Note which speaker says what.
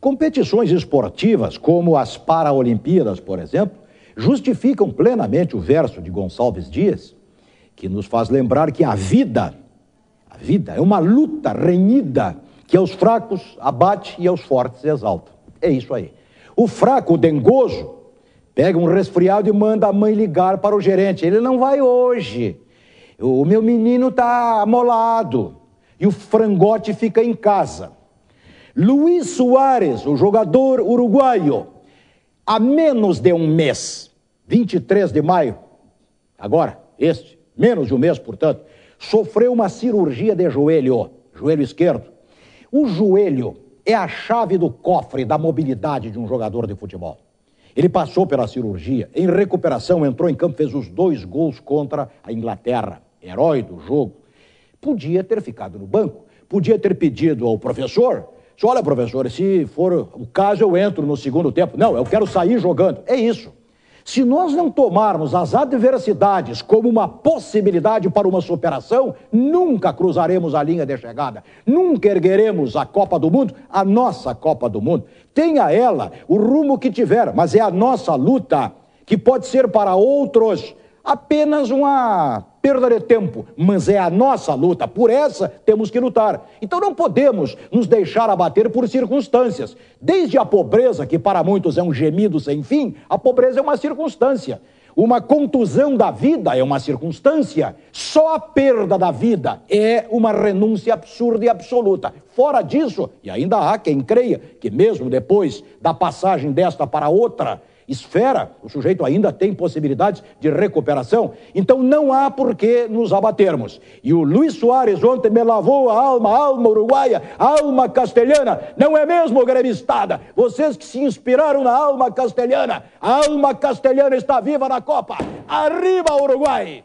Speaker 1: Competições esportivas, como as Paraolimpíadas, por exemplo, justificam plenamente o verso de Gonçalves Dias, que nos faz lembrar que a vida, a vida é uma luta renhida que aos fracos abate e aos fortes exalta. É isso aí. O fraco, o dengoso, pega um resfriado e manda a mãe ligar para o gerente. Ele não vai hoje. O meu menino está amolado. E o frangote fica em casa. Luiz Soares, o jogador uruguaio, há menos de um mês, 23 de maio, agora, este, menos de um mês, portanto, sofreu uma cirurgia de joelho, joelho esquerdo. O joelho é a chave do cofre da mobilidade de um jogador de futebol. Ele passou pela cirurgia, em recuperação, entrou em campo, fez os dois gols contra a Inglaterra, herói do jogo. Podia ter ficado no banco, podia ter pedido ao professor olha, professor, se for o caso, eu entro no segundo tempo. Não, eu quero sair jogando. É isso. Se nós não tomarmos as adversidades como uma possibilidade para uma superação, nunca cruzaremos a linha de chegada, nunca ergueremos a Copa do Mundo, a nossa Copa do Mundo. Tenha ela o rumo que tiver, mas é a nossa luta, que pode ser para outros apenas uma perda de tempo, mas é a nossa luta, por essa temos que lutar. Então não podemos nos deixar abater por circunstâncias. Desde a pobreza, que para muitos é um gemido sem fim, a pobreza é uma circunstância. Uma contusão da vida é uma circunstância, só a perda da vida é uma renúncia absurda e absoluta. Fora disso, e ainda há quem creia que, mesmo depois da passagem desta para outra, esfera, o sujeito ainda tem possibilidades de recuperação, então não há por que nos abatermos. E o Luiz Soares ontem me lavou a alma, alma uruguaia, alma castelhana, não é mesmo, gremistada? Vocês que se inspiraram na alma castelhana, a alma castelhana está viva na Copa. Arriba, Uruguai!